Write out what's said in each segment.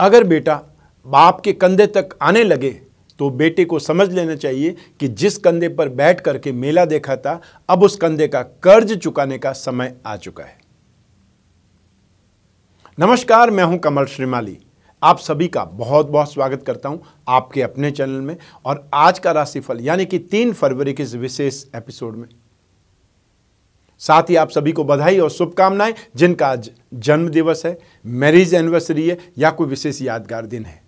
अगर बेटा बाप के कंधे तक आने लगे तो बेटे को समझ लेना चाहिए कि जिस कंधे पर बैठ करके मेला देखा था अब उस कंधे का कर्ज चुकाने का समय आ चुका है नमस्कार मैं हूं कमल श्रीमाली आप सभी का बहुत बहुत स्वागत करता हूं आपके अपने चैनल में और आज का राशिफल यानी कि तीन फरवरी के इस विशेष एपिसोड में साथ ही आप सभी को बधाई और शुभकामनाएं जिनका आज जन्म दिवस है मैरिज एनिवर्सरी है या कोई विशेष यादगार दिन है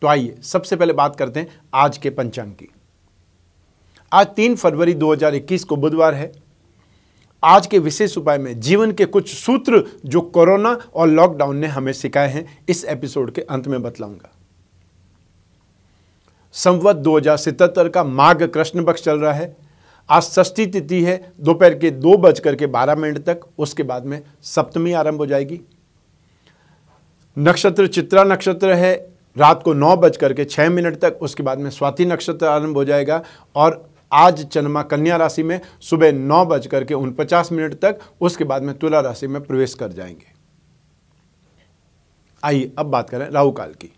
तो आइए सबसे पहले बात करते हैं आज के पंचांग की आज तीन फरवरी 2021 को बुधवार है आज के विशेष उपाय में जीवन के कुछ सूत्र जो कोरोना और लॉकडाउन ने हमें सिखाए हैं इस एपिसोड के अंत में बतलाऊंगा संवत दो का माघ कृष्ण पक्ष चल रहा है आज षष्ठी तिथि है दोपहर के दो बज करके बारह मिनट तक उसके बाद में सप्तमी आरंभ हो जाएगी नक्षत्र चित्रा नक्षत्र है रात को नौ बज करके छः मिनट तक उसके बाद में स्वाति नक्षत्र आरंभ हो जाएगा और आज चंद्रमा कन्या राशि में सुबह नौ बज करके उनपचास मिनट तक उसके बाद में तुला राशि में प्रवेश कर जाएंगे आइए अब बात करें राहु काल की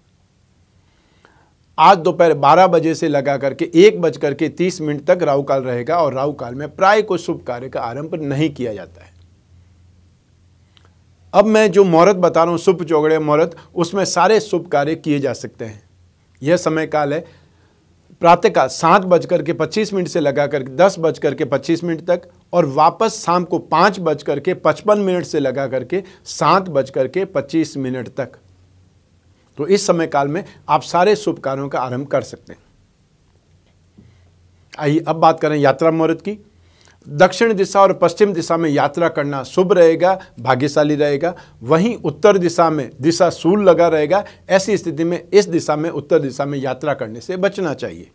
आज दोपहर 12 बजे से लगा करके एक बज करके तीस मिनट तक राहु काल रहेगा और राहु काल में प्राय को शुभ कार्य का आरंभ नहीं किया जाता है अब मैं जो मुहूर्त बता रहा हूं शुभ चौगड़े मुहूर्त उसमें सारे शुभ कार्य किए जा सकते हैं यह समय काल है प्रातः काल सात बजकर के पच्चीस मिनट से लगा कर दस बजकर के पच्चीस मिनट तक और वापस शाम को पांच बजकर के पचपन मिनट से लगा करके सात बजकर के पच्चीस मिनट तक तो इस समय काल में आप सारे शुभ कार्यों का आरंभ कर सकते हैं आइए अब बात करें यात्रा मुहूर्त की दक्षिण दिशा और पश्चिम दिशा में यात्रा करना शुभ रहेगा भाग्यशाली रहेगा वहीं उत्तर दिशा में दिशा सूल लगा रहेगा ऐसी स्थिति में इस दिशा में उत्तर दिशा में यात्रा करने से बचना चाहिए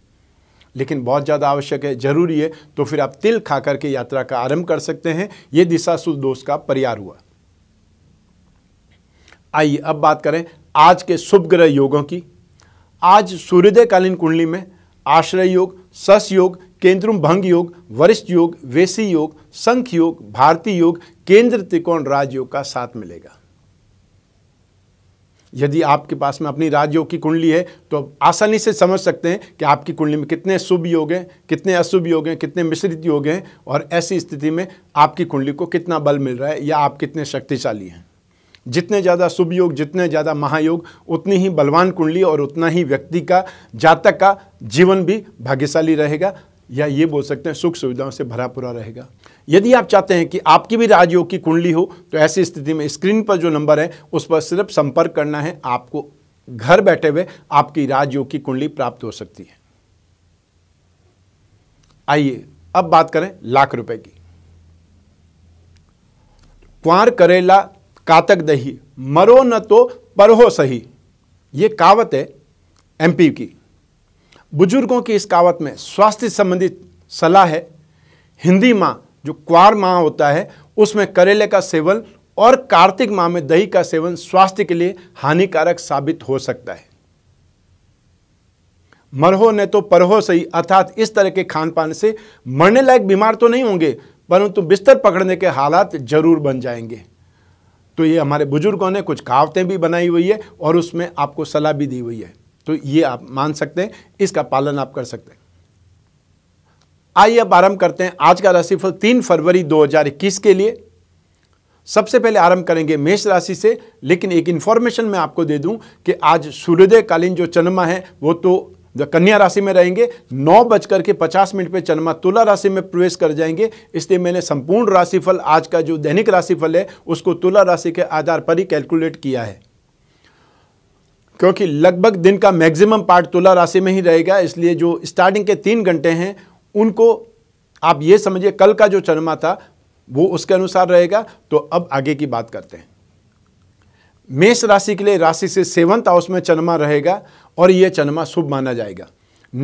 लेकिन बहुत ज़्यादा आवश्यक है जरूरी है तो फिर आप तिल खा करके यात्रा का आरंभ कर सकते हैं ये दिशा सूल दोष का परिहार हुआ आइए अब बात करें आज के शुभ ग्रह योगों की आज सूर्योदयकालीन कुंडली में आश्रय योग सस योग केंद्रम भंग योग वरिष्ठ योग वेशी योग संख योग भारतीय योग केंद्र त्रिकोण राजयोग का साथ मिलेगा यदि आपके पास में अपनी राजयोग की कुंडली है तो आप आसानी से समझ सकते हैं कि आपकी कुंडली में कितने शुभ योग हैं कितने अशुभ योग हैं कितने मिश्रित योग हैं और ऐसी स्थिति में आपकी कुंडली को कितना बल मिल रहा है या आप कितने शक्तिशाली हैं जितने ज़्यादा शुभ योग जितने ज़्यादा महायोग उतनी ही बलवान कुंडली और उतना ही व्यक्ति का जातक का जीवन भी भाग्यशाली रहेगा या ये बोल सकते हैं सुख सुविधाओं से भरा पूरा रहेगा यदि आप चाहते हैं कि आपकी भी राजयोग की कुंडली हो तो ऐसी स्थिति में स्क्रीन पर जो नंबर है उस पर सिर्फ संपर्क करना है आपको घर बैठे हुए आपकी राजयोग की कुंडली प्राप्त हो सकती है आइए अब बात करें लाख रुपए की क्वार करेला कातक दही मरो न तो परहो सही ये कावत है एमपी की बुजुर्गों की इस कावत में स्वास्थ्य संबंधित सलाह है हिंदी माँ जो क्वार माह होता है उसमें करेले का सेवन और कार्तिक माह में दही का सेवन स्वास्थ्य के लिए हानिकारक साबित हो सकता है मरहो ने तो परहो सही अर्थात इस तरह के खान पान से मरने लायक बीमार तो नहीं होंगे परंतु बिस्तर पकड़ने के हालात जरूर बन जाएंगे तो ये हमारे बुजुर्गों ने कुछ कहावतें भी बनाई हुई है और उसमें आपको सलाह भी दी हुई है तो ये आप मान सकते हैं इसका पालन आप कर सकते हैं आइए अब आरंभ करते हैं आज का राशिफल तीन फरवरी 2021 के लिए सबसे पहले आरंभ करेंगे मेष राशि से लेकिन एक इंफॉर्मेशन मैं आपको दे दूं कि आज सूर्योदय कालीन जो चन्मा है वो तो जो कन्या राशि में रहेंगे नौ बजकर के पचास मिनट पे चंद्रमा तुला राशि में प्रवेश कर जाएंगे इसलिए मैंने संपूर्ण राशिफल आज का जो दैनिक राशिफल है उसको तुला राशि के आधार पर ही कैलकुलेट किया है क्योंकि लगभग दिन का मैक्सिमम पार्ट तुला राशि में ही रहेगा इसलिए जो स्टार्टिंग के तीन घंटे हैं उनको आप ये समझिए कल का जो चंद्रमा था वो उसके अनुसार रहेगा तो अब आगे की बात करते हैं मेष राशि के लिए राशि से सेवंथ हाउस में चंद्रमा रहेगा और ये चंद्रमा शुभ माना जाएगा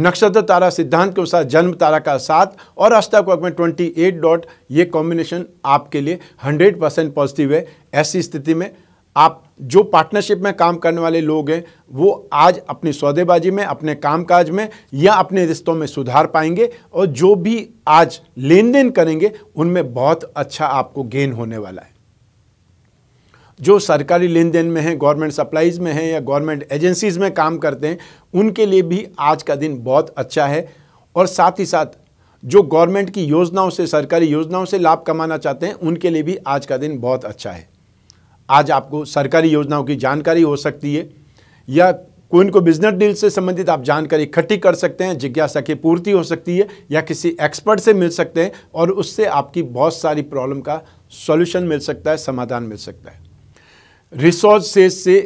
नक्षत्र तारा सिद्धांत के अनुसार जन्म तारा का साथ और अष्टाकोक में ट्वेंटी एट डॉट ये कॉम्बिनेशन आपके लिए हंड्रेड परसेंट पॉजिटिव है ऐसी स्थिति में आप जो पार्टनरशिप में काम करने वाले लोग हैं वो आज अपनी सौदेबाजी में अपने कामकाज में या अपने रिश्तों में सुधार पाएंगे और जो भी आज लेन देन करेंगे उनमें बहुत अच्छा आपको गेन होने वाला है जो सरकारी लेन देन में हैं गवर्नमेंट सप्लाईज़ में हैं या गवर्नमेंट एजेंसीज़ में काम करते हैं उनके लिए भी आज का दिन बहुत अच्छा है और साथ ही साथ जो गवर्नमेंट की योजनाओं से सरकारी योजनाओं से लाभ कमाना चाहते हैं उनके लिए भी आज का दिन बहुत अच्छा है आज आपको सरकारी योजनाओं की जानकारी हो सकती है या कोई को बिजनेस डील से संबंधित आप जानकारी इकट्ठी कर सकते हैं जिज्ञासा की पूर्ति हो सकती है या किसी एक्सपर्ट से मिल सकते हैं और उससे आपकी बहुत सारी प्रॉब्लम का सॉल्यूशन मिल सकता है समाधान मिल सकता है रिसोर्स से से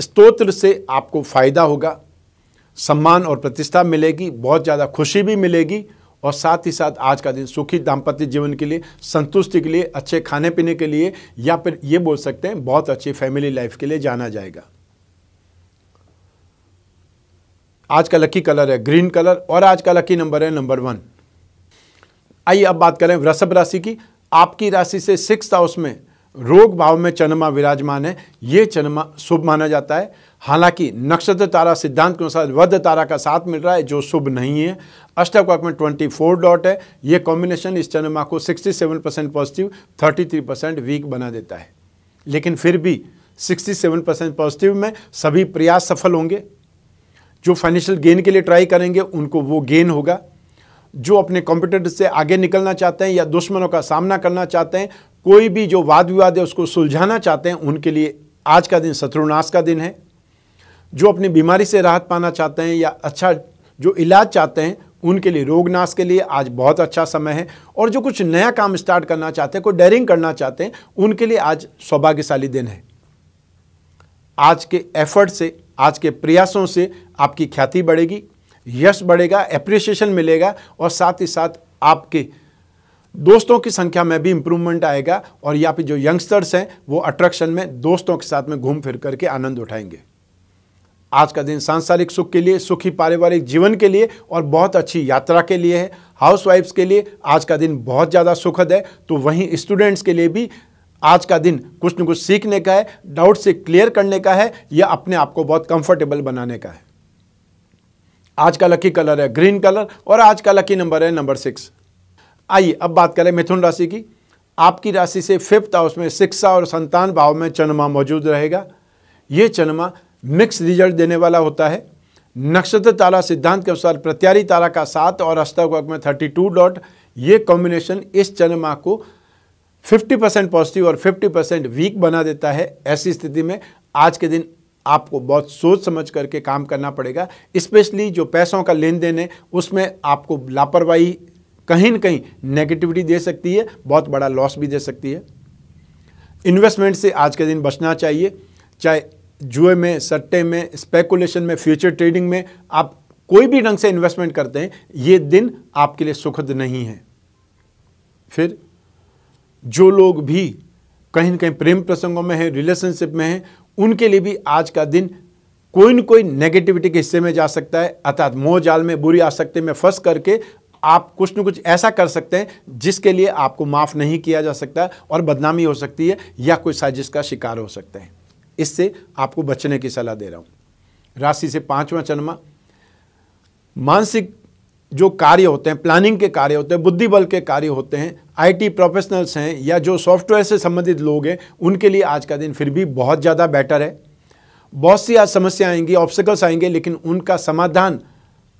स्तोत्र से आपको फ़ायदा होगा सम्मान और प्रतिष्ठा मिलेगी बहुत ज़्यादा खुशी भी मिलेगी और साथ ही साथ आज का दिन सुखी दाम्पत्य जीवन के लिए संतुष्टि के लिए अच्छे खाने पीने के लिए या फिर ये बोल सकते हैं बहुत अच्छी फैमिली लाइफ के लिए जाना जाएगा आज का लकी कलर है ग्रीन कलर और आज का लकी नंबर है नंबर वन आइए अब बात करें वृषभ राशि की आपकी राशि से सिक्स हाउस में रोग भाव में चंद्रमा विराजमान है ये चंद्रमा शुभ माना जाता है हालांकि नक्षत्र तारा सिद्धांत के अनुसार वध तारा का साथ मिल रहा है जो शुभ नहीं है अष्टक में 24 डॉट है ये कॉम्बिनेशन इस चंद्रमा को 67 परसेंट पॉजिटिव 33 परसेंट वीक बना देता है लेकिन फिर भी 67 परसेंट पॉजिटिव में सभी प्रयास सफल होंगे जो फाइनेंशियल गेन के लिए ट्राई करेंगे उनको वो गेन होगा जो अपने कॉम्पिटिटर से आगे निकलना चाहते हैं या दुश्मनों का सामना करना चाहते हैं कोई भी जो वाद विवाद है उसको सुलझाना चाहते हैं उनके लिए आज का दिन शत्रुनाश का दिन है जो अपनी बीमारी से राहत पाना चाहते हैं या अच्छा जो इलाज चाहते हैं उनके लिए रोगनाश के लिए आज बहुत अच्छा समय है और जो कुछ नया काम स्टार्ट करना चाहते हैं कोई डेयरिंग करना चाहते हैं उनके लिए आज सौभाग्यशाली दिन है आज के एफर्ट से आज के प्रयासों से आपकी ख्याति बढ़ेगी यश बढ़ेगा एप्रिसिएशन मिलेगा और साथ ही साथ आपके दोस्तों की संख्या में भी इंप्रूवमेंट आएगा और यहाँ पे जो यंगस्टर्स हैं वो अट्रैक्शन में दोस्तों के साथ में घूम फिर करके आनंद उठाएंगे आज का दिन सांसारिक सुख के लिए सुखी पारिवारिक जीवन के लिए और बहुत अच्छी यात्रा के लिए है हाउसवाइफ्स के लिए आज का दिन बहुत ज़्यादा सुखद है तो वहीं स्टूडेंट्स के लिए भी आज का दिन कुछ न कुछ सीखने का है डाउट से क्लियर करने का है या अपने आप को बहुत कंफर्टेबल बनाने का है आज का लकी कलर है ग्रीन कलर और आज का लकी नंबर है नंबर सिक्स आइए अब बात करें मिथुन राशि की आपकी राशि से फिफ्थ हाउस में शिक्षा और संतान भाव में चंद्रमा मौजूद रहेगा ये चंद्रमा मिक्स रिजल्ट देने वाला होता है नक्षत्र तारा सिद्धांत के अनुसार प्रत्यारी तारा का सात और वर्ग में थर्टी टू डॉट ये कॉम्बिनेशन इस चंद्रमा को फिफ्टी परसेंट पॉजिटिव और फिफ्टी परसेंट वीक बना देता है ऐसी स्थिति में आज के दिन आपको बहुत सोच समझ करके काम करना पड़ेगा स्पेशली जो पैसों का लेन देन है उसमें आपको लापरवाही कहीं ना कहीं नेगेटिविटी दे सकती है बहुत बड़ा लॉस भी दे सकती है इन्वेस्टमेंट से आज के दिन बचना चाहिए चाहे जुए में सट्टे में स्पेकुलेशन में फ्यूचर ट्रेडिंग में आप कोई भी ढंग से इन्वेस्टमेंट करते हैं ये दिन आपके लिए सुखद नहीं है फिर जो लोग भी कहीं ना कहीं प्रेम प्रसंगों में हैं रिलेशनशिप में हैं उनके लिए भी आज का दिन कोई न कोई नेगेटिविटी के हिस्से में जा सकता है अर्थात मोह जाल में बुरी आसक्ति में फंस करके आप कुछ न कुछ ऐसा कर सकते हैं जिसके लिए आपको माफ़ नहीं किया जा सकता और बदनामी हो सकती है या कोई साजिश का शिकार हो सकते हैं इससे आपको बचने की सलाह दे रहा हूं राशि से पांचवा चन्मा मानसिक जो कार्य होते हैं प्लानिंग के कार्य होते हैं बुद्धि बल के कार्य होते हैं आईटी प्रोफेशनल्स हैं या जो सॉफ्टवेयर से संबंधित लोग हैं उनके लिए आज का दिन फिर भी बहुत ज़्यादा बेटर है बहुत सी आज समस्याएं आएंगी ऑब्स्टिकल्स आएंगे लेकिन उनका समाधान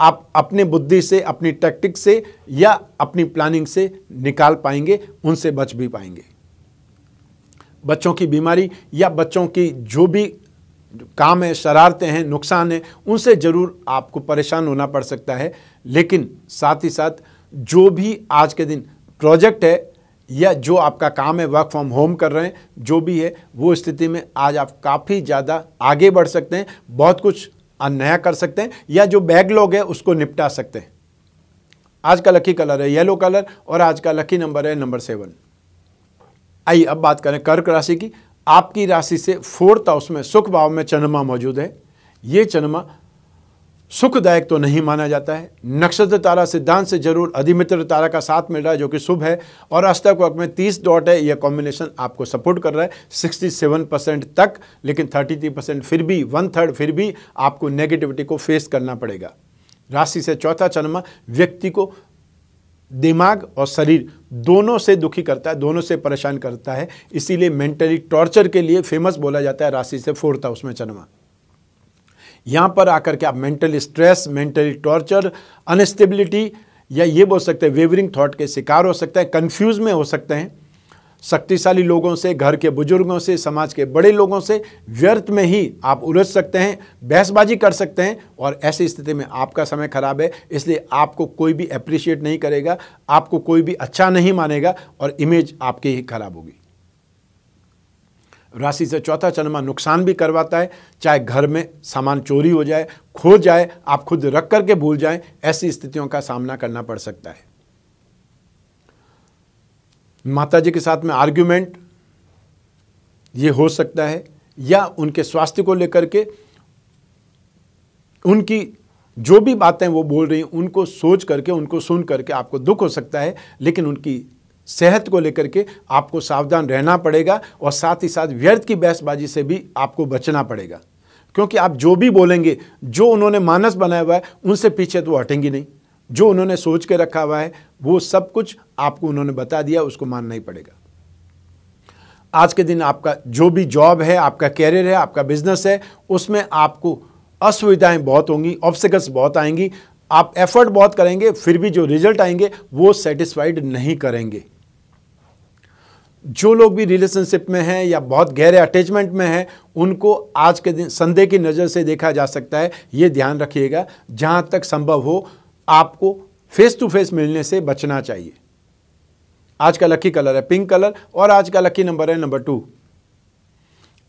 आप अपने बुद्धि से अपनी टैक्टिक से या अपनी प्लानिंग से निकाल पाएंगे उनसे बच भी पाएंगे बच्चों की बीमारी या बच्चों की जो भी काम है शरारतें हैं नुकसान है उनसे ज़रूर आपको परेशान होना पड़ सकता है लेकिन साथ ही साथ जो भी आज के दिन प्रोजेक्ट है या जो आपका काम है वर्क फ्रॉम होम कर रहे हैं जो भी है वो स्थिति में आज आप काफ़ी ज़्यादा आगे बढ़ सकते हैं बहुत कुछ नया कर सकते हैं या जो बैकलॉग है उसको निपटा सकते हैं आज का लकी कलर है येलो कलर और आज का लकी नंबर है नंबर सेवन आइए अब बात करें कर्क राशि की आपकी राशि से फोर्थ हाउस में सुख भाव में चंद्रमा मौजूद है ये चंद्रमा सुखदायक तो नहीं माना जाता है नक्षत्र तारा सिद्धांत से जरूर अधिमित्र तारा का साथ मिल रहा है जो कि शुभ है और अष्टक वक्त में 30 डॉट है यह कॉम्बिनेशन आपको सपोर्ट कर रहा है 67 परसेंट तक लेकिन 33 परसेंट फिर भी वन थर्ड फिर भी आपको नेगेटिविटी को फेस करना पड़ेगा राशि से चौथा चन्मा व्यक्ति को दिमाग और शरीर दोनों से दुखी करता है दोनों से परेशान करता है इसीलिए मेंटली टॉर्चर के लिए फेमस बोला जाता है राशि से फोर्थ हाउस में चरमा यहाँ पर आकर के आप mental stress mental torture instability या ये बोल सकते हैं वेवरिंग थॉट के शिकार हो सकते हैं कन्फ्यूज में हो सकते हैं शक्तिशाली लोगों से घर के बुजुर्गों से समाज के बड़े लोगों से व्यर्थ में ही आप उलझ सकते हैं बहसबाजी कर सकते हैं और ऐसी स्थिति में आपका समय खराब है इसलिए आपको कोई भी अप्रिशिएट नहीं करेगा आपको कोई भी अच्छा नहीं मानेगा और इमेज आपकी ही खराब होगी राशि से चौथा चंद्रमा नुकसान भी करवाता है चाहे घर में सामान चोरी हो जाए खो जाए आप खुद रख करके भूल जाए ऐसी स्थितियों का सामना करना पड़ सकता है माता जी के साथ में आर्ग्यूमेंट ये हो सकता है या उनके स्वास्थ्य को लेकर के उनकी जो भी बातें वो बोल रही हैं उनको सोच करके उनको सुन करके आपको दुख हो सकता है लेकिन उनकी सेहत को लेकर के आपको सावधान रहना पड़ेगा और साथ ही साथ व्यर्थ की बहसबाजी से भी आपको बचना पड़ेगा क्योंकि आप जो भी बोलेंगे जो उन्होंने मानस बनाया हुआ है उनसे पीछे तो हटेंगी नहीं जो उन्होंने सोच के रखा हुआ है वो सब कुछ आपको उन्होंने बता दिया उसको मानना ही पड़ेगा आज के दिन आपका जो भी जॉब है आपका कैरियर है आपका बिजनेस है उसमें आपको असुविधाएं बहुत होंगी ऑब्सिकल्स बहुत आएंगी आप एफर्ट बहुत करेंगे फिर भी जो रिजल्ट आएंगे वो सेटिस्फाइड नहीं करेंगे जो लोग भी रिलेशनशिप में हैं या बहुत गहरे अटैचमेंट में हैं उनको आज के दिन संदेह की नज़र से देखा जा सकता है ये ध्यान रखिएगा जहाँ तक संभव हो आपको फेस टू फेस मिलने से बचना चाहिए आज का लकी कलर है पिंक कलर और आज का लकी नंबर है नंबर टू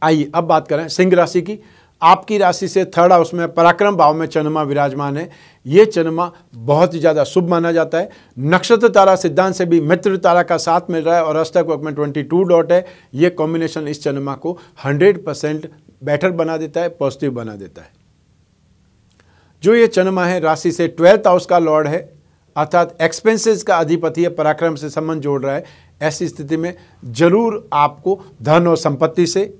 आइए अब बात करें सिंह राशि की आपकी राशि से थर्ड हाउस में पराक्रम भाव में चंद्रमा विराजमान है ये चंद्रमा बहुत ही ज़्यादा शुभ माना जाता है नक्षत्र तारा सिद्धांत से भी मित्र तारा का साथ मिल रहा है और अष्टक वक्त में ट्वेंटी टू डॉट है ये कॉम्बिनेशन इस चंद्रमा को हंड्रेड परसेंट बेटर बना देता है पॉजिटिव बना देता है जो ये चंद्रमा है राशि से ट्वेल्थ हाउस का लॉर्ड है अर्थात एक्सपेंसेस का अधिपति है पराक्रम से संबंध जोड़ रहा है ऐसी स्थिति में जरूर आपको धन और संपत्ति से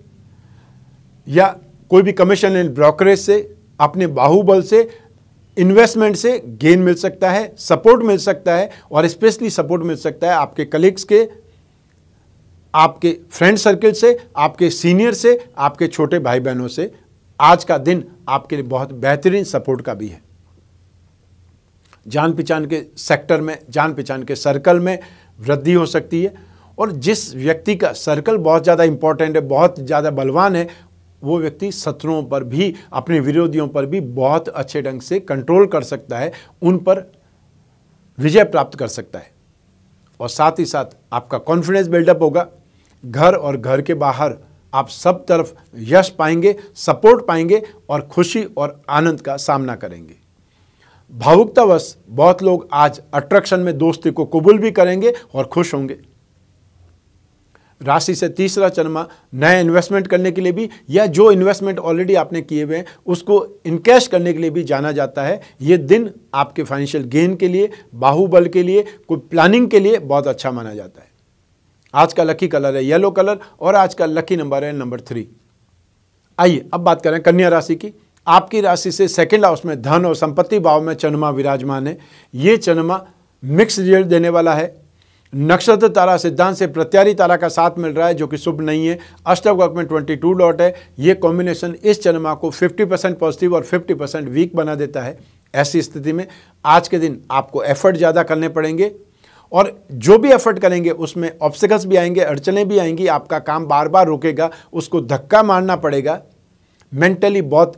या कोई भी कमीशन एंड ब्रोकरेज से अपने बाहुबल से इन्वेस्टमेंट से गेन मिल सकता है सपोर्ट मिल सकता है और स्पेशली सपोर्ट मिल सकता है आपके कलीग्स के आपके फ्रेंड सर्किल से आपके सीनियर से आपके छोटे भाई बहनों से आज का दिन आपके लिए बहुत बेहतरीन सपोर्ट का भी है जान पहचान के सेक्टर में जान पहचान के सर्कल में वृद्धि हो सकती है और जिस व्यक्ति का सर्कल बहुत ज़्यादा इंपॉर्टेंट है बहुत ज़्यादा बलवान है वो व्यक्ति शत्रुओं पर भी अपने विरोधियों पर भी बहुत अच्छे ढंग से कंट्रोल कर सकता है उन पर विजय प्राप्त कर सकता है और साथ ही साथ आपका कॉन्फिडेंस बिल्डअप होगा घर और घर के बाहर आप सब तरफ यश पाएंगे सपोर्ट पाएंगे और खुशी और आनंद का सामना करेंगे भावुकतावश बहुत लोग आज अट्रैक्शन में दोस्ती को कबूल भी करेंगे और खुश होंगे राशि से तीसरा चरमा नया इन्वेस्टमेंट करने के लिए भी या जो इन्वेस्टमेंट ऑलरेडी आपने किए हुए हैं उसको इनकैश करने के लिए भी जाना जाता है ये दिन आपके फाइनेंशियल गेन के लिए बाहुबल के लिए कोई प्लानिंग के लिए बहुत अच्छा माना जाता है आज का लकी कलर है येलो कलर और आज का लकी नंबर है नंबर थ्री आइए अब बात करें कन्या राशि की आपकी राशि से सेकेंड हाउस में धन और संपत्ति भाव में चंद्रमा विराजमान है ये चंद्रमा मिक्स रिजल्ट देने वाला है नक्षत्र तारा सिद्धांत से प्रत्यारी तारा का साथ मिल रहा है जो कि शुभ नहीं है अष्टवर्ग में 22 डॉट है ये कॉम्बिनेशन इस चंद्रमा को 50 परसेंट पॉजिटिव और 50 परसेंट वीक बना देता है ऐसी स्थिति में आज के दिन आपको एफर्ट ज़्यादा करने पड़ेंगे और जो भी एफर्ट करेंगे उसमें ऑब्सिकल्स भी आएंगे अड़चने भी आएंगी आपका काम बार बार रुकेगा उसको धक्का मारना पड़ेगा मेंटली बहुत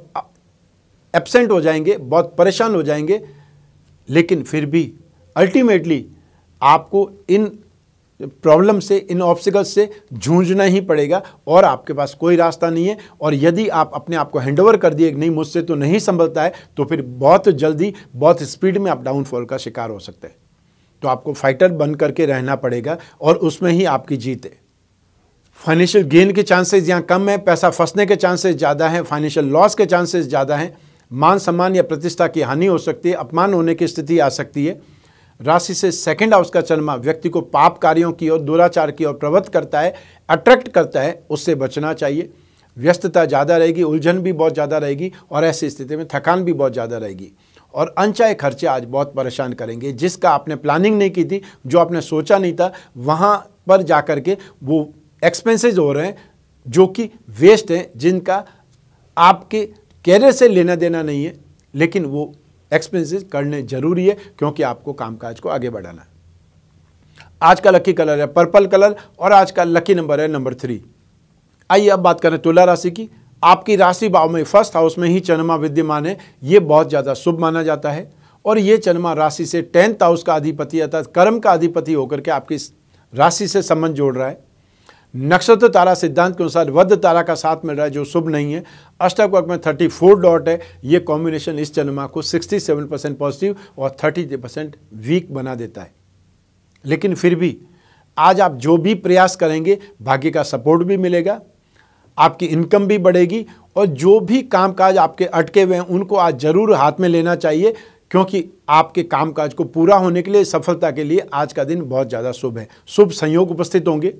एबसेंट हो जाएंगे बहुत परेशान हो जाएंगे लेकिन फिर भी अल्टीमेटली आपको इन प्रॉब्लम से इन ऑब्सिकल्स से जूझना ही पड़ेगा और आपके पास कोई रास्ता नहीं है और यदि आप अपने आप को हैंड ओवर कर दिए नहीं मुझसे तो नहीं संभलता है तो फिर बहुत जल्दी बहुत स्पीड में आप डाउनफॉल का शिकार हो सकते हैं तो आपको फाइटर बन करके रहना पड़ेगा और उसमें ही आपकी जीत है फाइनेंशियल गेन के चांसेस यहाँ कम है पैसा फंसने के चांसेस ज़्यादा हैं फाइनेंशियल लॉस के चांसेस ज़्यादा हैं मान सम्मान या प्रतिष्ठा की हानि हो सकती है अपमान होने की स्थिति आ सकती है राशि से सेकंड हाउस का चंद्रमा व्यक्ति को पाप कार्यों की ओर दुराचार की ओर प्रवृत्त करता है अट्रैक्ट करता है उससे बचना चाहिए व्यस्तता ज़्यादा रहेगी उलझन भी बहुत ज़्यादा रहेगी और ऐसी स्थिति में थकान भी बहुत ज़्यादा रहेगी और अनचाहे खर्चे आज बहुत परेशान करेंगे जिसका आपने प्लानिंग नहीं की थी जो आपने सोचा नहीं था वहाँ पर जा के वो एक्सपेंसिज हो रहे हैं जो कि वेस्ट हैं जिनका आपके कैरियर से लेना देना नहीं है लेकिन वो एक्सपेंसेस करने जरूरी है क्योंकि आपको कामकाज को आगे बढ़ाना है आज का लकी कलर है पर्पल कलर और आज का लकी नंबर है नंबर थ्री आइए अब बात करें तुला राशि की आपकी राशि भाव में फर्स्ट हाउस में ही चंद्रमा विद्यमान है यह बहुत ज़्यादा शुभ माना जाता है और यह चंद्रमा राशि से टेंथ हाउस का अधिपति अर्थात कर्म का अधिपति होकर के आपकी राशि से संबंध जोड़ रहा है नक्षत्र तारा सिद्धांत के अनुसार वध तारा का साथ मिल रहा है जो शुभ नहीं है अष्टक वर्ग में 34 डॉट है ये कॉम्बिनेशन इस चंद्रमा को 67 परसेंट पॉजिटिव और 30 परसेंट वीक बना देता है लेकिन फिर भी आज आप जो भी प्रयास करेंगे भाग्य का सपोर्ट भी मिलेगा आपकी इनकम भी बढ़ेगी और जो भी कामकाज आपके अटके हुए हैं उनको आज ज़रूर हाथ में लेना चाहिए क्योंकि आपके कामकाज को पूरा होने के लिए सफलता के लिए आज का दिन बहुत ज़्यादा शुभ है शुभ संयोग उपस्थित होंगे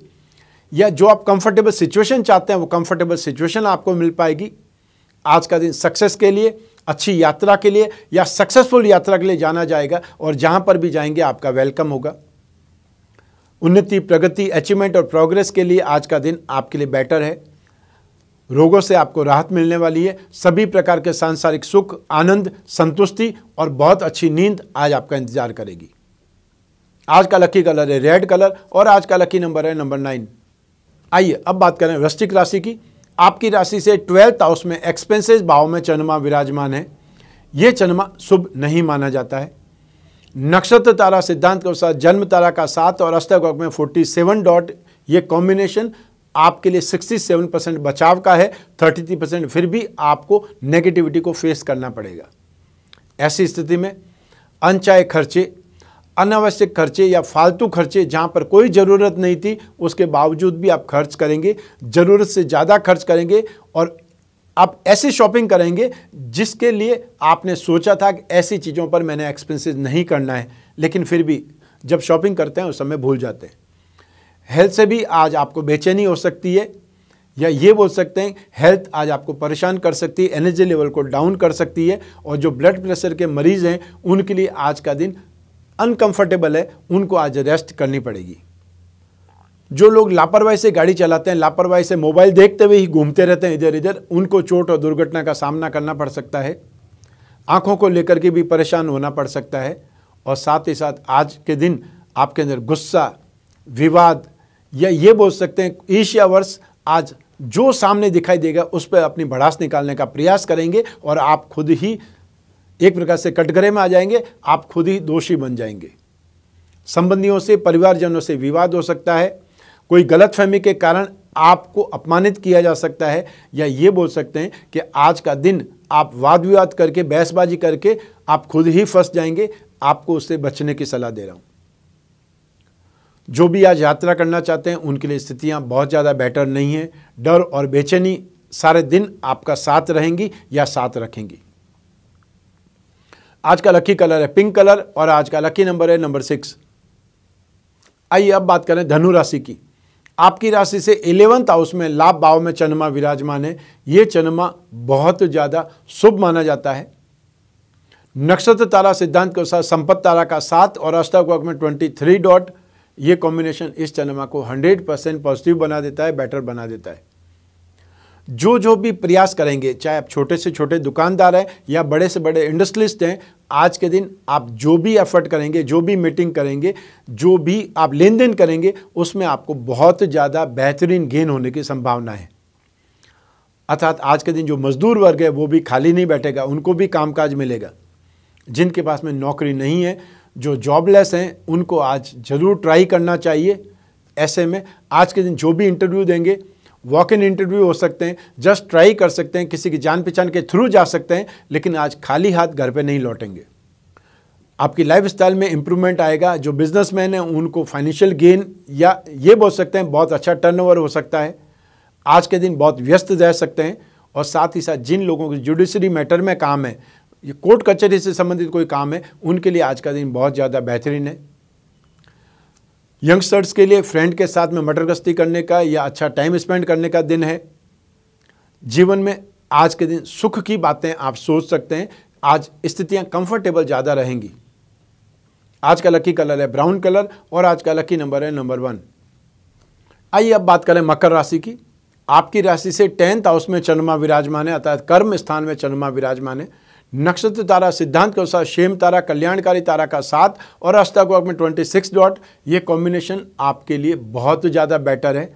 या जो आप कंफर्टेबल सिचुएशन चाहते हैं वो कंफर्टेबल सिचुएशन आपको मिल पाएगी आज का दिन सक्सेस के लिए अच्छी यात्रा के लिए या सक्सेसफुल यात्रा के लिए जाना जाएगा और जहाँ पर भी जाएंगे आपका वेलकम होगा उन्नति प्रगति अचीवमेंट और प्रोग्रेस के लिए आज का दिन आपके लिए बेटर है रोगों से आपको राहत मिलने वाली है सभी प्रकार के सांसारिक सुख आनंद संतुष्टि और बहुत अच्छी नींद आज आपका इंतजार करेगी आज का लकी कलर है रेड कलर और आज का लकी नंबर है नंबर नाइन आइए अब बात करें वृश्चिक राशि की आपकी राशि से ट्वेल्थ हाउस में एक्सपेंसेस भाव में चंद्रमा विराजमान है ये चंद्रमा शुभ नहीं माना जाता है नक्षत्र तारा सिद्धांत के अनुसार जन्म तारा का सात और अष्टक में फोर्टी सेवन डॉट ये कॉम्बिनेशन आपके लिए 67 परसेंट बचाव का है 33 परसेंट फिर भी आपको नेगेटिविटी को फेस करना पड़ेगा ऐसी स्थिति में अनचाहे खर्चे अनावश्यक खर्चे या फालतू खर्चे जहाँ पर कोई ज़रूरत नहीं थी उसके बावजूद भी आप खर्च करेंगे ज़रूरत से ज़्यादा खर्च करेंगे और आप ऐसी शॉपिंग करेंगे जिसके लिए आपने सोचा था कि ऐसी चीज़ों पर मैंने एक्सपेंसेस नहीं करना है लेकिन फिर भी जब शॉपिंग करते हैं उस समय भूल जाते हैं हेल्थ से भी आज आपको बेचैनी हो सकती है या ये बोल सकते हैं हेल्थ आज आपको परेशान कर सकती है एनर्जी लेवल को डाउन कर सकती है और जो ब्लड प्रेशर के मरीज़ हैं उनके लिए आज का दिन अनकंफर्टेबल है उनको आज रेस्ट करनी पड़ेगी जो लोग लापरवाही से गाड़ी चलाते हैं लापरवाही से मोबाइल देखते हुए ही घूमते रहते हैं इधर इधर उनको चोट और दुर्घटना का सामना करना पड़ सकता है आंखों को लेकर के भी परेशान होना पड़ सकता है और साथ ही साथ आज के दिन आपके अंदर गुस्सा विवाद या ये बोल सकते हैं वर्ष आज जो सामने दिखाई देगा उस पर अपनी भड़ास निकालने का प्रयास करेंगे और आप खुद ही एक प्रकार से कटघरे में आ जाएंगे आप खुद ही दोषी बन जाएंगे संबंधियों से परिवारजनों से विवाद हो सकता है कोई गलतफहमी के कारण आपको अपमानित किया जा सकता है या ये बोल सकते हैं कि आज का दिन आप वाद विवाद करके बहसबाजी करके आप खुद ही फंस जाएंगे आपको उससे बचने की सलाह दे रहा हूं जो भी आज यात्रा करना चाहते हैं उनके लिए स्थितियाँ बहुत ज़्यादा बेटर नहीं है डर और बेचैनी सारे दिन आपका साथ रहेंगी या साथ रखेंगी आज का लकी कलर है पिंक कलर और आज का लकी नंबर है नंबर सिक्स आइए अब बात करें धनु राशि की आपकी राशि से इलेवंथ हाउस में लाभ भाव में चंद्रमा विराजमान है ये चंद्रमा बहुत ज़्यादा शुभ माना जाता है नक्षत्र तारा सिद्धांत के अनुसार संपत्त तारा का सात और अष्टावक में ट्वेंटी थ्री डॉट ये कॉम्बिनेशन इस चंद्रमा को हंड्रेड परसेंट पॉजिटिव बना देता है बेटर बना देता है जो जो भी प्रयास करेंगे चाहे आप छोटे से छोटे दुकानदार हैं या बड़े से बड़े इंडस्ट्रिस्ट हैं आज के दिन आप जो भी एफर्ट करेंगे जो भी मीटिंग करेंगे जो भी आप लेन देन करेंगे उसमें आपको बहुत ज़्यादा बेहतरीन गेन होने की संभावना है अर्थात आज के दिन जो मजदूर वर्ग है वो भी खाली नहीं बैठेगा उनको भी कामकाज मिलेगा जिनके पास में नौकरी नहीं है जो जॉबलेस हैं उनको आज ज़रूर ट्राई करना चाहिए ऐसे में आज के दिन जो भी इंटरव्यू देंगे वॉक इन इंटरव्यू हो सकते हैं जस्ट ट्राई कर सकते हैं किसी की जान पहचान के थ्रू जा सकते हैं लेकिन आज खाली हाथ घर पे नहीं लौटेंगे आपकी लाइफ स्टाइल में इंप्रूवमेंट आएगा जो बिजनेसमैन है उनको फाइनेंशियल गेन या ये बोल सकते हैं बहुत अच्छा टर्नओवर हो सकता है आज के दिन बहुत व्यस्त रह सकते हैं और साथ ही साथ जिन लोगों के जुडिशरी मैटर में काम है ये कोर्ट कचहरी से संबंधित कोई काम है उनके लिए आज का दिन बहुत ज़्यादा बेहतरीन है यंगस्टर्स के लिए फ्रेंड के साथ में मटर गस्ती करने का या अच्छा टाइम स्पेंड करने का दिन है जीवन में आज के दिन सुख की बातें आप सोच सकते हैं आज स्थितियां कंफर्टेबल ज़्यादा रहेंगी आज का लकी कलर है ब्राउन कलर और आज का लकी नंबर है नंबर वन आइए अब बात करें मकर राशि की आपकी राशि से टेंथ हाउस में चंद्रमा विराजमान है अर्थात कर्म स्थान में चंद्रमा विराजमान है नक्षत्र तारा सिद्धांत के अनुसार शेम तारा कल्याणकारी तारा का साथ और अष्टागोक में ट्वेंटी सिक्स डॉट ये कॉम्बिनेशन आपके लिए बहुत ज़्यादा बेटर है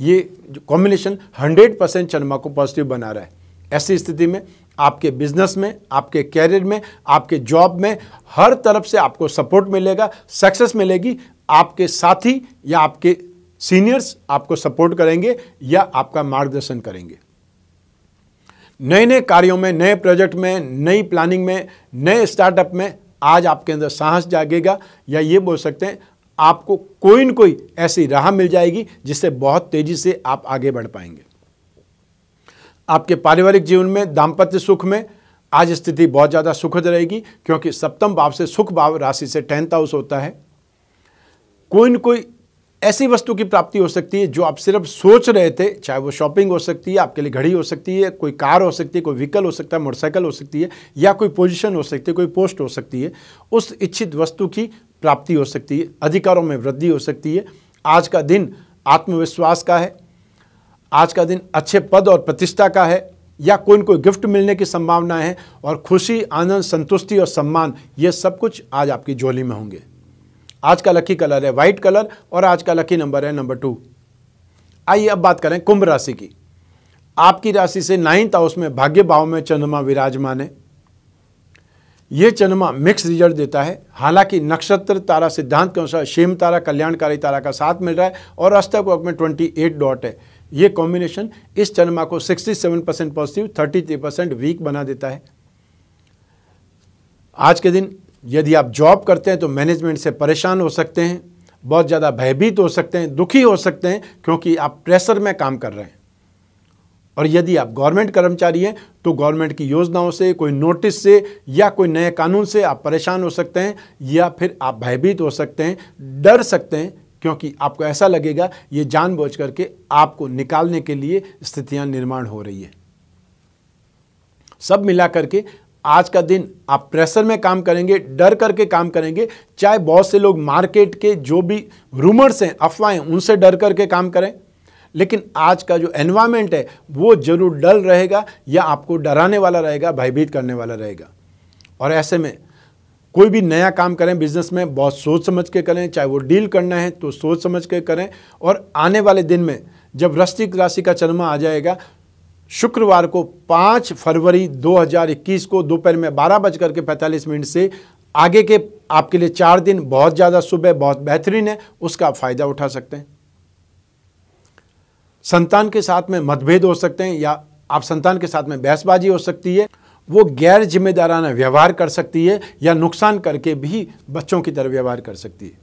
ये कॉम्बिनेशन हंड्रेड परसेंट चंद्रमा को पॉजिटिव बना रहा है ऐसी स्थिति में आपके बिजनेस में आपके कैरियर में आपके जॉब में हर तरफ से आपको सपोर्ट मिलेगा सक्सेस मिलेगी आपके साथी या आपके सीनियर्स आपको सपोर्ट करेंगे या आपका मार्गदर्शन करेंगे नए नए कार्यों में नए प्रोजेक्ट में नई प्लानिंग में नए स्टार्टअप में आज आपके अंदर साहस जागेगा या ये बोल सकते हैं आपको कोई न कोई ऐसी राह मिल जाएगी जिससे बहुत तेजी से आप आगे बढ़ पाएंगे आपके पारिवारिक जीवन में दाम्पत्य सुख में आज स्थिति बहुत ज़्यादा सुखद रहेगी क्योंकि सप्तम भाव से सुख भाव राशि से टेंथ हाउस होता है कोई न कोई ऐसी वस्तु की प्राप्ति हो सकती है जो आप सिर्फ सोच रहे थे चाहे वो शॉपिंग हो सकती है आपके लिए घड़ी हो सकती है कोई कार हो सकती है कोई व्हीकल हो सकता है मोटरसाइकिल हो सकती है या कोई पोजीशन हो सकती है कोई पोस्ट हो सकती है उस इच्छित वस्तु की प्राप्ति हो सकती है अधिकारों में वृद्धि हो सकती है आज का दिन आत्मविश्वास का है आज का दिन अच्छे पद और प्रतिष्ठा का है या कोई न कोई गिफ्ट मिलने की संभावना हैं और खुशी आनंद संतुष्टि और सम्मान ये सब कुछ आज आपकी झोली में होंगे आज का लकी कलर है व्हाइट कलर और आज का लकी नंबर है नंबर टू आइए अब बात करें कुंभ राशि की आपकी राशि से नाइन्थ हाउस में भाग्य भाव में चंद्रमा विराजमान है यह चंद्रमा मिक्स रिजल्ट देता है हालांकि नक्षत्र तारा सिद्धांत के अनुसार शेम तारा कल्याणकारी तारा का साथ मिल रहा है और अष्टक वर्क में 28 डॉट है यह कॉम्बिनेशन इस चंद्रमा को 67 परसेंट पॉजिटिव 33 परसेंट वीक बना देता है आज के दिन यदि आप जॉब करते हैं तो मैनेजमेंट से परेशान हो सकते हैं बहुत ज़्यादा भयभीत हो सकते हैं दुखी हो सकते हैं क्योंकि आप प्रेशर में काम कर रहे हैं और यदि आप गवर्नमेंट कर्मचारी हैं तो गवर्नमेंट की योजनाओं से कोई नोटिस से या कोई नए कानून से आप परेशान हो सकते हैं या फिर आप भयभीत हो सकते हैं डर सकते हैं क्योंकि आपको ऐसा लगेगा ये जानबूझ करके आपको निकालने के लिए स्थितियां निर्माण हो रही है सब मिला करके आज का दिन आप प्रेशर में काम करेंगे डर करके काम करेंगे चाहे बहुत से लोग मार्केट के जो भी रूमर्स हैं अफवाहें उनसे डर करके काम करें लेकिन आज का जो एनवायरमेंट है वो जरूर डल रहेगा या आपको डराने वाला रहेगा भयभीत करने वाला रहेगा और ऐसे में कोई भी नया काम करें बिजनेस में बहुत सोच समझ के करें चाहे वो डील करना है तो सोच समझ के करें और आने वाले दिन में जब रस्तिक राशि का चरमा आ जाएगा शुक्रवार को 5 फरवरी 2021 को दोपहर में बारह बजकर के पैंतालीस मिनट से आगे के आपके लिए चार दिन बहुत ज़्यादा सुबह बहुत बेहतरीन है उसका आप फ़ायदा उठा सकते हैं संतान के साथ में मतभेद हो सकते हैं या आप संतान के साथ में बहसबाजी हो सकती है वो गैर जिम्मेदाराना व्यवहार कर सकती है या नुकसान करके भी बच्चों की तरह व्यवहार कर सकती है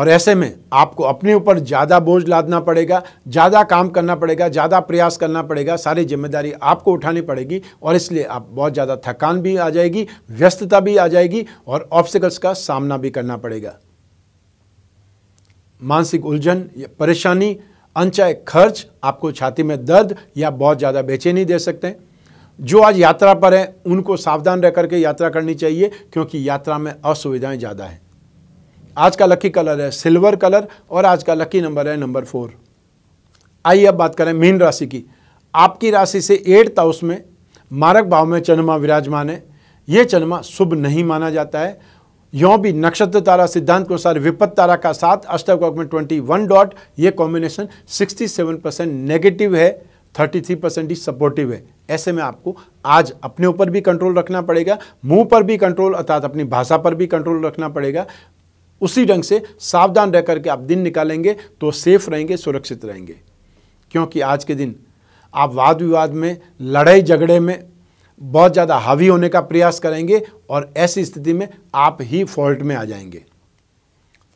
और ऐसे में आपको अपने ऊपर ज़्यादा बोझ लादना पड़ेगा ज़्यादा काम करना पड़ेगा ज़्यादा प्रयास करना पड़ेगा सारी जिम्मेदारी आपको उठानी पड़ेगी और इसलिए आप बहुत ज़्यादा थकान भी आ जाएगी व्यस्तता भी आ जाएगी और ऑब्स्टिकल्स का सामना भी करना पड़ेगा मानसिक उलझन या परेशानी अनचाहे खर्च आपको छाती में दर्द या बहुत ज़्यादा बेचैनी दे सकते हैं जो आज यात्रा पर हैं उनको सावधान रह करके यात्रा करनी चाहिए क्योंकि यात्रा में असुविधाएं ज़्यादा हैं आज का लकी कलर है सिल्वर कलर और आज का लकी नंबर है नंबर फोर आइए अब बात करें मीन राशि की आपकी राशि से एट्थ हाउस में मारक भाव में चन्मा विराजमान है ये चन्मा शुभ नहीं माना जाता है यों भी नक्षत्र तारा सिद्धांत के अनुसार विपत तारा का साथ अष्टक में ट्वेंटी वन डॉट ये combination sixty seven percent negative है थर्टी थ्री परसेंट ही सपोर्टिव है ऐसे में आपको आज अपने ऊपर भी कंट्रोल रखना पड़ेगा मुंह पर भी कंट्रोल अर्थात अपनी भाषा पर भी कंट्रोल रखना पड़ेगा उसी ढंग से सावधान रह करके आप दिन निकालेंगे तो सेफ रहेंगे सुरक्षित रहेंगे क्योंकि आज के दिन आप वाद विवाद में लड़ाई झगड़े में बहुत ज़्यादा हावी होने का प्रयास करेंगे और ऐसी स्थिति में आप ही फॉल्ट में आ जाएंगे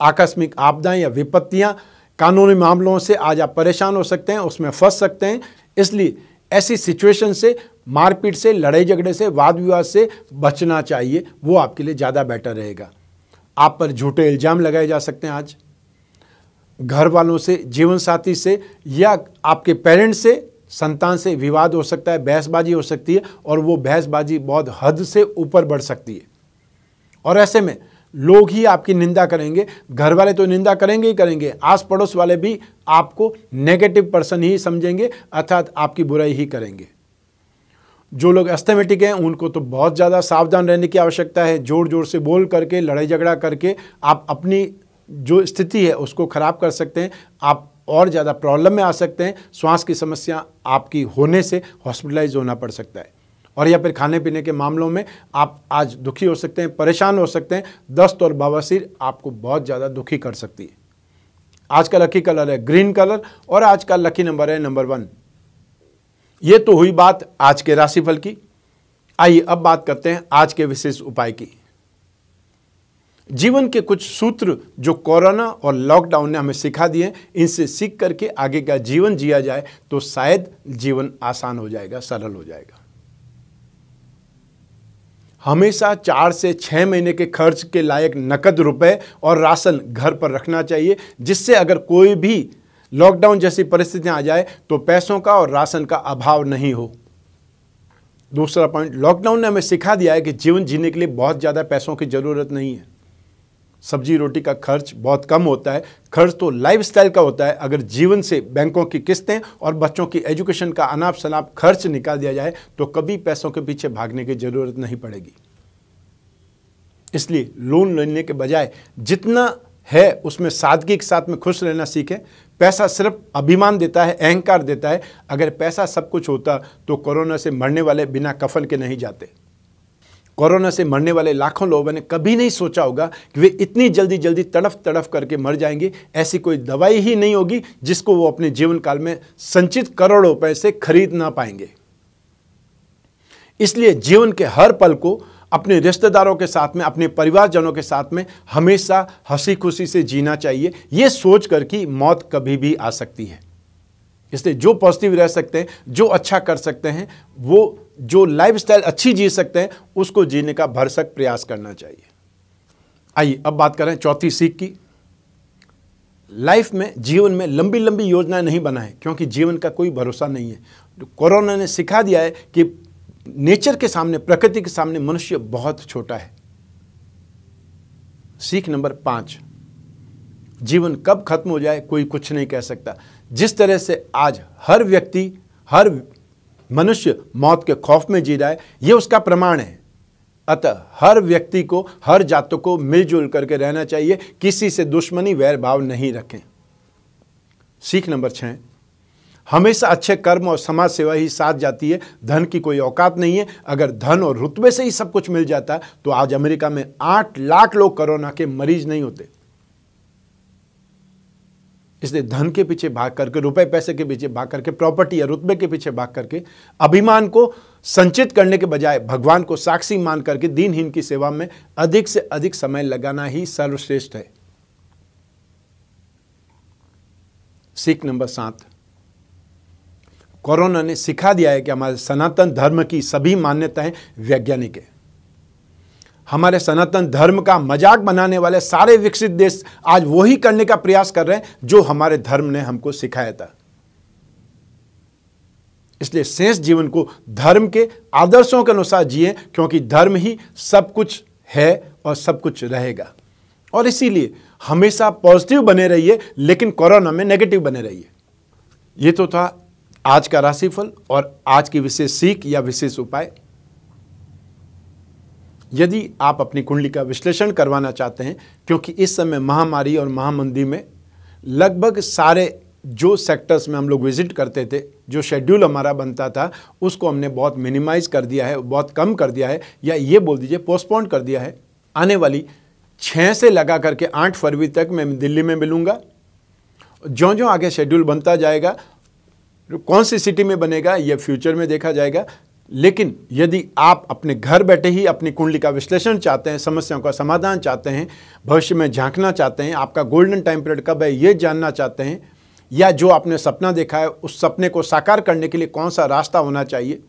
आकस्मिक आपदाएं या विपत्तियां कानूनी मामलों से आज आप परेशान हो सकते हैं उसमें फंस सकते हैं इसलिए ऐसी सिचुएशन से मारपीट से लड़ाई झगड़े से वाद विवाद से बचना चाहिए वो आपके लिए ज़्यादा बेटर रहेगा आप पर झूठे इल्ज़ाम लगाए जा सकते हैं आज घर वालों से जीवन साथी से या आपके पेरेंट्स से संतान से विवाद हो सकता है बहसबाजी हो सकती है और वो बहसबाजी बहुत हद से ऊपर बढ़ सकती है और ऐसे में लोग ही आपकी निंदा करेंगे घर वाले तो निंदा करेंगे ही करेंगे आस पड़ोस वाले भी आपको नेगेटिव पर्सन ही समझेंगे अर्थात आपकी बुराई ही करेंगे जो लोग एस्थेमेटिक हैं उनको तो बहुत ज़्यादा सावधान रहने की आवश्यकता है जोर जोर से बोल करके लड़ाई झगड़ा करके आप अपनी जो स्थिति है उसको ख़राब कर सकते हैं आप और ज़्यादा प्रॉब्लम में आ सकते हैं श्वास की समस्या आपकी होने से हॉस्पिटलाइज होना पड़ सकता है और या फिर खाने पीने के मामलों में आप आज दुखी हो सकते हैं परेशान हो सकते हैं दस्त और बवासीर आपको बहुत ज़्यादा दुखी कर सकती है आज का लकी कलर है ग्रीन कलर और आज का लकी नंबर है नंबर वन ये तो हुई बात आज के राशिफल की आइए अब बात करते हैं आज के विशेष उपाय की जीवन के कुछ सूत्र जो कोरोना और लॉकडाउन ने हमें सिखा दिए इनसे सीख करके आगे का जीवन जिया जाए तो शायद जीवन आसान हो जाएगा सरल हो जाएगा हमेशा चार से छह महीने के खर्च के लायक नकद रुपए और राशन घर पर रखना चाहिए जिससे अगर कोई भी लॉकडाउन जैसी परिस्थितियां आ जाए तो पैसों का और राशन का अभाव नहीं हो दूसरा पॉइंट लॉकडाउन ने हमें सिखा दिया है कि जीवन जीने के लिए बहुत ज़्यादा पैसों की ज़रूरत नहीं है सब्जी रोटी का खर्च बहुत कम होता है खर्च तो लाइफस्टाइल का होता है अगर जीवन से बैंकों की किस्तें और बच्चों की एजुकेशन का अनाप शनाप खर्च निकाल दिया जाए तो कभी पैसों के पीछे भागने की ज़रूरत नहीं पड़ेगी इसलिए लोन लेने के बजाय जितना है उसमें सादगी के साथ में खुश रहना सीखें पैसा सिर्फ अभिमान देता है अहंकार देता है अगर पैसा सब कुछ होता तो कोरोना से मरने वाले बिना कफन के नहीं जाते कोरोना से मरने वाले लाखों लोगों ने कभी नहीं सोचा होगा कि वे इतनी जल्दी जल्दी तड़फ तड़फ करके मर जाएंगे ऐसी कोई दवाई ही नहीं होगी जिसको वो अपने जीवन काल में संचित करोड़ों रुपए से खरीद ना पाएंगे इसलिए जीवन के हर पल को अपने रिश्तेदारों के साथ में अपने परिवारजनों के साथ में हमेशा हंसी खुशी से जीना चाहिए यह सोच कर कि मौत कभी भी आ सकती है इसलिए जो पॉजिटिव रह सकते हैं जो अच्छा कर सकते हैं वो जो लाइफस्टाइल अच्छी जी सकते हैं उसको जीने का भरसक प्रयास करना चाहिए आइए अब बात करें चौथी सीख की लाइफ में जीवन में लंबी लंबी योजनाएं नहीं बनाएं क्योंकि जीवन का कोई भरोसा नहीं है कोरोना ने सिखा दिया है कि नेचर के सामने प्रकृति के सामने मनुष्य बहुत छोटा है सीख नंबर पांच जीवन कब खत्म हो जाए कोई कुछ नहीं कह सकता जिस तरह से आज हर व्यक्ति हर मनुष्य मौत के खौफ में जी रहा है यह उसका प्रमाण है अतः हर व्यक्ति को हर जातों को मिलजुल करके रहना चाहिए किसी से दुश्मनी वैर भाव नहीं रखें सीख नंबर छह हमेशा अच्छे कर्म और समाज सेवा ही साथ जाती है धन की कोई औकात नहीं है अगर धन और रुतबे से ही सब कुछ मिल जाता तो आज अमेरिका में आठ लाख लोग कोरोना के मरीज नहीं होते इसलिए धन के पीछे भाग करके रुपए पैसे के पीछे भाग करके प्रॉपर्टी या रुतबे के पीछे भाग करके अभिमान को संचित करने के बजाय भगवान को साक्षी मान करके दीनहीन की सेवा में अधिक से अधिक समय लगाना ही सर्वश्रेष्ठ है सीख नंबर सात कोरोना ने सिखा दिया है कि हमारे सनातन धर्म की सभी मान्यताएं वैज्ञानिक है हमारे सनातन धर्म का मजाक बनाने वाले सारे विकसित देश आज वही करने का प्रयास कर रहे हैं जो हमारे धर्म ने हमको सिखाया था इसलिए शेष जीवन को धर्म के आदर्शों के अनुसार जिए क्योंकि धर्म ही सब कुछ है और सब कुछ रहेगा और इसीलिए हमेशा पॉजिटिव बने रहिए लेकिन कोरोना में नेगेटिव बने रहिए ये तो था आज का राशिफल और आज की विशेष सीख या विशेष उपाय यदि आप अपनी कुंडली का विश्लेषण करवाना चाहते हैं क्योंकि इस समय महामारी और महामंदी में लगभग सारे जो सेक्टर्स में हम लोग विजिट करते थे जो शेड्यूल हमारा बनता था उसको हमने बहुत मिनिमाइज कर दिया है बहुत कम कर दिया है या ये बोल दीजिए पोस्टपोन कर दिया है आने वाली छः से लगा करके आठ फरवरी तक मैं दिल्ली में मिलूँगा ज्यों ज्यों आगे शेड्यूल बनता जाएगा कौन सी सिटी में बनेगा यह फ्यूचर में देखा जाएगा लेकिन यदि आप अपने घर बैठे ही अपनी कुंडली का विश्लेषण चाहते हैं समस्याओं का समाधान चाहते हैं भविष्य में झांकना चाहते हैं आपका गोल्डन टाइम पीरियड कब है ये जानना चाहते हैं या जो आपने सपना देखा है उस सपने को साकार करने के लिए कौन सा रास्ता होना चाहिए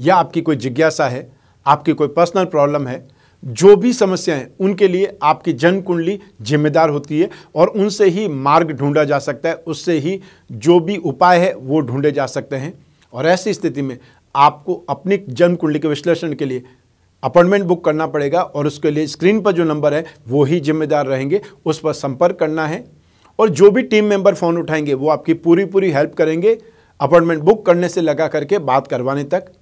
या आपकी कोई जिज्ञासा है आपकी कोई पर्सनल प्रॉब्लम है जो भी समस्याएं उनके लिए आपकी जन्म कुंडली जिम्मेदार होती है और उनसे ही मार्ग ढूंढा जा सकता है उससे ही जो भी उपाय है वो ढूंढे जा सकते हैं और ऐसी स्थिति में आपको अपनी जन्म कुंडली के विश्लेषण के लिए अपॉइंटमेंट बुक करना पड़ेगा और उसके लिए स्क्रीन पर जो नंबर है वो ही जिम्मेदार रहेंगे उस पर संपर्क करना है और जो भी टीम मेंबर फ़ोन उठाएंगे वो आपकी पूरी पूरी हेल्प करेंगे अपॉइंटमेंट बुक करने से लगा करके बात करवाने तक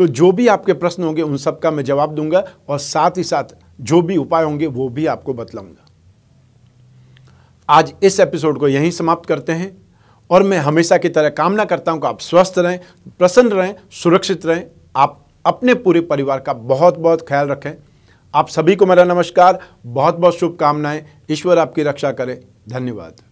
तो जो भी आपके प्रश्न होंगे उन सब का मैं जवाब दूंगा और साथ ही साथ जो भी उपाय होंगे वो भी आपको बतलाऊंगा आज इस एपिसोड को यहीं समाप्त करते हैं और मैं हमेशा की तरह कामना करता हूं कि आप स्वस्थ रहें प्रसन्न रहें सुरक्षित रहें आप अपने पूरे परिवार का बहुत बहुत ख्याल रखें आप सभी को मेरा नमस्कार बहुत बहुत शुभकामनाएं ईश्वर आपकी रक्षा करें धन्यवाद